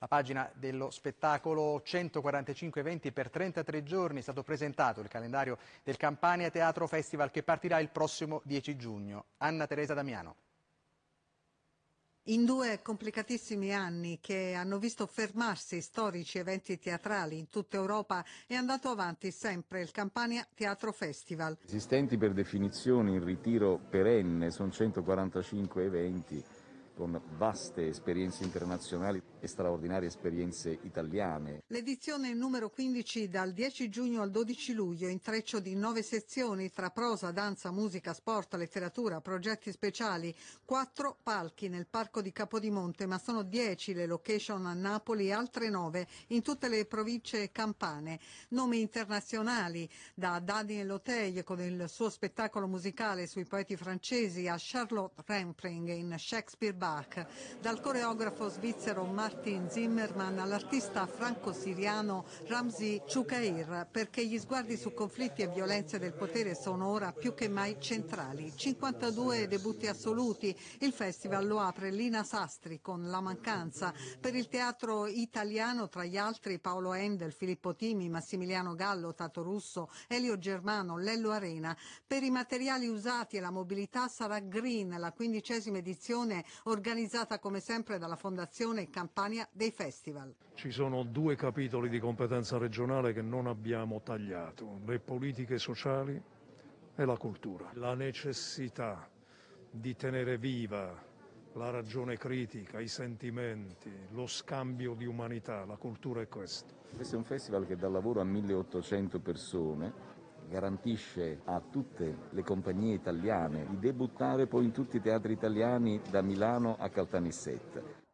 La pagina dello spettacolo 145 eventi per 33 giorni è stato presentato il calendario del Campania Teatro Festival che partirà il prossimo 10 giugno. Anna Teresa Damiano. In due complicatissimi anni che hanno visto fermarsi storici eventi teatrali in tutta Europa è andato avanti sempre il Campania Teatro Festival. Esistenti per definizione in ritiro perenne sono 145 eventi con vaste esperienze internazionali e straordinarie esperienze italiane. L'edizione numero 15 dal 10 giugno al 12 luglio, intreccio di nove sezioni tra prosa, danza, musica, sport, letteratura, progetti speciali, quattro palchi nel parco di Capodimonte, ma sono dieci le location a Napoli e altre nove in tutte le province campane. Nomi internazionali, da Daniel Oteille con il suo spettacolo musicale sui poeti francesi a Charlotte Rampling in Shakespeare Bar Bach, dal coreografo svizzero Martin Zimmerman all'artista franco-siriano Ramzi Choukair, perché gli sguardi su conflitti e violenze del potere sono ora più che mai centrali. 52 debutti assoluti, il festival lo apre Lina Sastri con La mancanza, per il teatro italiano tra gli altri Paolo Endel, Filippo Timi, Massimiliano Gallo, Tato Russo, Elio Germano, Lello Arena. Per i materiali usati e la mobilità sarà Green, la quindicesima edizione organizzata organizzata come sempre dalla Fondazione Campania dei Festival. Ci sono due capitoli di competenza regionale che non abbiamo tagliato, le politiche sociali e la cultura. La necessità di tenere viva la ragione critica, i sentimenti, lo scambio di umanità, la cultura è questo. Questo è un festival che dà lavoro a 1800 persone garantisce a tutte le compagnie italiane di debuttare poi in tutti i teatri italiani da Milano a Caltanissetta.